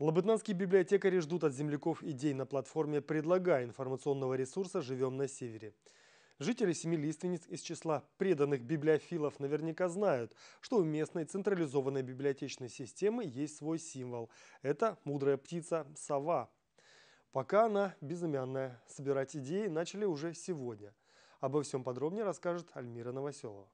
Лабытнанские библиотекари ждут от земляков идей на платформе «Предлагай» информационного ресурса «Живем на севере». Жители семи лиственниц из числа преданных библиофилов наверняка знают, что у местной централизованной библиотечной системы есть свой символ. Это мудрая птица – сова. Пока она безымянная. Собирать идеи начали уже сегодня. Обо всем подробнее расскажет Альмира Новоселова.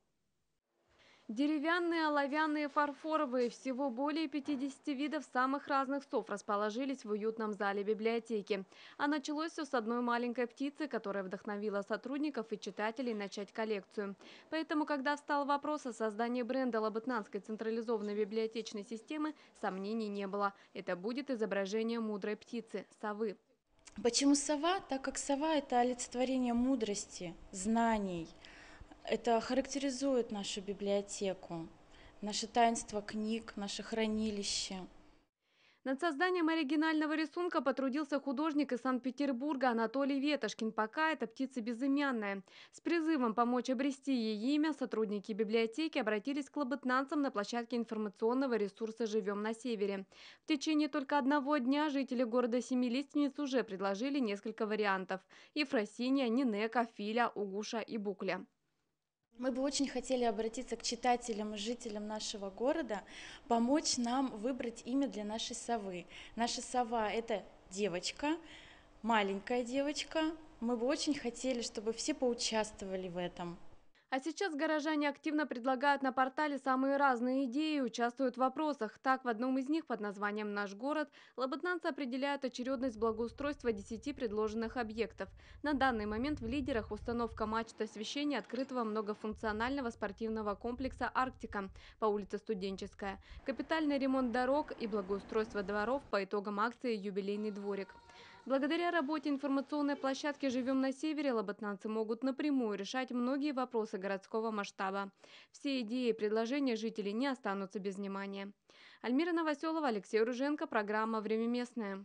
Деревянные, оловянные, фарфоровые. Всего более 50 видов самых разных сов расположились в уютном зале библиотеки. А началось все с одной маленькой птицы, которая вдохновила сотрудников и читателей начать коллекцию. Поэтому, когда встал вопрос о создании бренда Лабытнанской централизованной библиотечной системы, сомнений не было. Это будет изображение мудрой птицы – совы. Почему сова? Так как сова – это олицетворение мудрости, знаний – это характеризует нашу библиотеку, наше таинство книг, наше хранилище. Над созданием оригинального рисунка потрудился художник из Санкт-Петербурга Анатолий Ветошкин. Пока это птица безымянная. С призывом помочь обрести ей имя сотрудники библиотеки обратились к лоботнанцам на площадке информационного ресурса «Живем на севере». В течение только одного дня жители города семилистниц уже предложили несколько вариантов – Ефросиния, Нинека, Филя, Угуша и Букля. Мы бы очень хотели обратиться к читателям и жителям нашего города, помочь нам выбрать имя для нашей совы. Наша сова – это девочка, маленькая девочка. Мы бы очень хотели, чтобы все поучаствовали в этом. А сейчас горожане активно предлагают на портале самые разные идеи и участвуют в вопросах. Так, в одном из них под названием «Наш город» лабытнанцы определяют очередность благоустройства 10 предложенных объектов. На данный момент в лидерах установка мачт освещения открытого многофункционального спортивного комплекса «Арктика» по улице Студенческая, капитальный ремонт дорог и благоустройство дворов по итогам акции «Юбилейный дворик». Благодаря работе информационной площадки «Живем на севере» лоботнанцы могут напрямую решать многие вопросы городского масштаба. Все идеи и предложения жителей не останутся без внимания. Альмира Новоселова, Алексей Руженко, программа «Время местное».